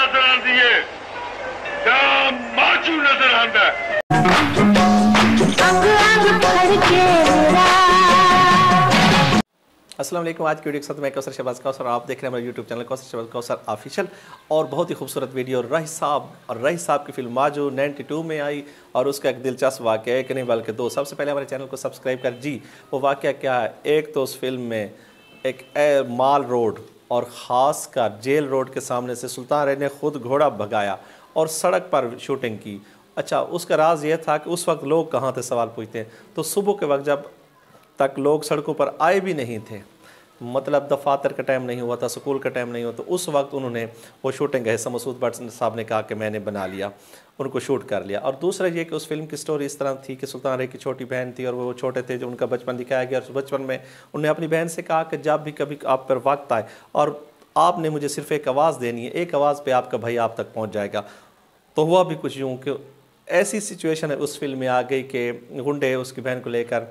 ਨਜ਼ਰ ਆਉਂਦੀ ਏ माचू नजर आता है असलम आज की वीडियो के साथ मैं कौशर शबाज कौसर आप देख रहे हैं मेरे YouTube channel Kausar Shabaz Kausar official और बहुत ही खूबसूरत वीडियो रही साहब और रही साहब की फिल्म माजो 92 में आई और उसका एक दिलचस्प वाक्य है कि नहीं बल्कि दो सबसे पहले हमारे चैनल को सब्सक्राइब कर जी वो वाक्य क्या है एक तो उस फिल्म में एक ए, माल रोड और ख़ास कर जेल रोड के सामने से सुल्तान रे ने खुद घोड़ा भगाया और सड़क पर शूटिंग की अच्छा उसका राज यह था कि उस वक्त लोग कहाँ थे सवाल पूछते हैं तो सुबह के वक्त जब तक लोग सड़कों पर आए भी नहीं थे मतलब दफातर का टाइम नहीं हुआ था स्कूल का टाइम नहीं हुआ तो उस वक्त उन्होंने वो शूटिंग है मसूद भट्ट साहब ने कहा कि मैंने बना लिया उनको शूट कर लिया और दूसरा ये कि उस फिल्म की स्टोरी इस तरह थी कि सुल्तान रे की छोटी बहन थी और वो छोटे थे जो उनका बचपन दिखाया गया और बचपन में उन्होंने अपनी बहन से कहा कि जब भी कभी आप पर वक्त आए और आपने मुझे सिर्फ एक आवाज़ देनी है एक आवाज़ पर आपका भाई आप तक पहुँच जाएगा तो हुआ भी कुछ यूँ कि ऐसी सिचुएशन है उस फिल्म में आ गई कि गुंडे उसकी बहन को लेकर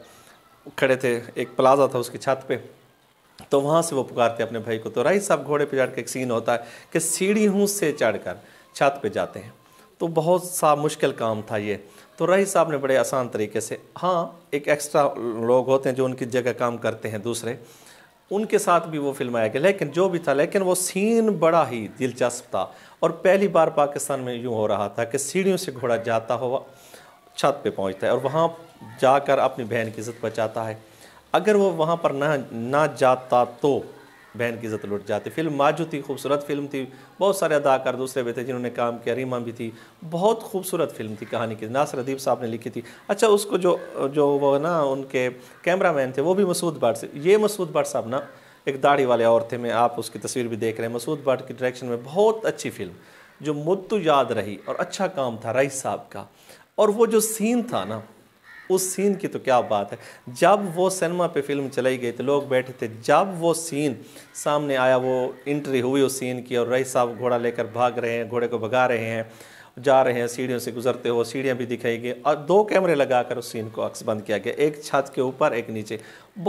खड़े थे एक प्लाजा था उसकी छत पर तो वहाँ से वो पुकारते अपने भाई को तो राई साहब घोड़े पे चढ़ के एक सीन होता है कि सीढ़ी से चढ़कर छत पे जाते हैं तो बहुत सा मुश्किल काम था ये तो रही साहब ने बड़े आसान तरीके से हाँ एक एक्स्ट्रा लोग होते हैं जो उनकी जगह काम करते हैं दूसरे उनके साथ भी वो फिल्म आया गया लेकिन जो भी था लेकिन वो सीन बड़ा ही दिलचस्प था और पहली बार पाकिस्तान में यूँ हो रहा था कि सीढ़ियों से घोड़ा जाता हुआ छत पे पहुंचता है और वहाँ जाकर अपनी बहन की इज्जत बचाता है अगर वो वहाँ पर ना ना जाता तो बहन की इज्जत लुट जाती फिल्म माजू थी खूबसूरत फिल्म थी बहुत सारे अदाकार दूसरे भी थे जिन्होंने काम किया रीमा भी थी बहुत खूबसूरत फिल्म थी कहानी की नासिर अदीब साहब ने लिखी थी अच्छा उसको जो जो वो ना उनके कैमरा मैन थे वो भी मसूद भट्ट से ये मसूद भट्ट साहब ना एक दाढ़ी वाले और थे मैं आप उसकी तस्वीर भी देख रहे हैं मसूद भट्ट की डायरेक्शन में बहुत अच्छी फिल्म जो मुद्दू याद रही और अच्छा काम था रईस साहब का और वो जो सीन था ना उस सीन की तो क्या बात है जब वो सिनेमा पे फिल्म चलाई गई तो लोग बैठे थे जब वो सीन सामने आया वो एंट्री हुई उस सीन की और रही साहब घोड़ा लेकर भाग रहे हैं घोड़े को भगा रहे हैं जा रहे हैं सीढ़ियों से गुजरते हुए सीढ़ियाँ भी दिखाई गई और दो कैमरे लगाकर उस सीन को अक्स बंद किया गया एक छत के ऊपर एक नीचे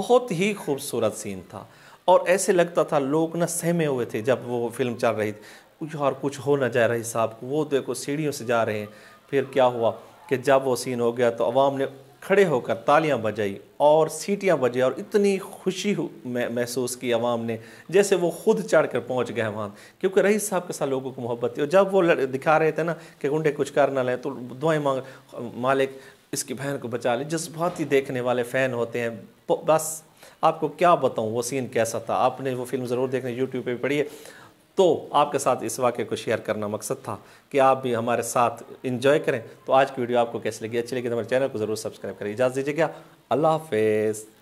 बहुत ही खूबसूरत सीन था और ऐसे लगता था लोग ना सहमे हुए थे जब वो फिल्म चल रही थी और कुछ हो ना जा रही साहब को वो देखो सीढ़ियों से जा रहे हैं फिर क्या हुआ कि जब वो सीन हो गया तो अवाम ने खड़े होकर तालियां बजाई और सीटियां बजाई और इतनी खुशी महसूस की आवाम ने जैसे वो खुद चढ़ कर पहुँच गए वहाँ क्योंकि रईस साहब के साथ लोगों को मोहब्बत थी और जब वो दिखा रहे थे ना कि गुंडे कुछ कर ना लें तो दुआएं मांग मालिक इसकी बहन को बचा ले ही देखने वाले फ़ैन होते हैं बस आपको क्या बताऊँ वो सीन कैसा था आपने वो फिल्म ज़रूर देखने यूट्यूब पर पढ़ी है तो आपके साथ इस वाक्य को शेयर करना मकसद था कि आप भी हमारे साथ इंजॉय करें तो आज की वीडियो आपको कैसी लगी अच्छी लगी तो हमारे चैनल को ज़रूर सब्सक्राइब करें इजाज़त दीजिएगा अल्लाह हाफिज़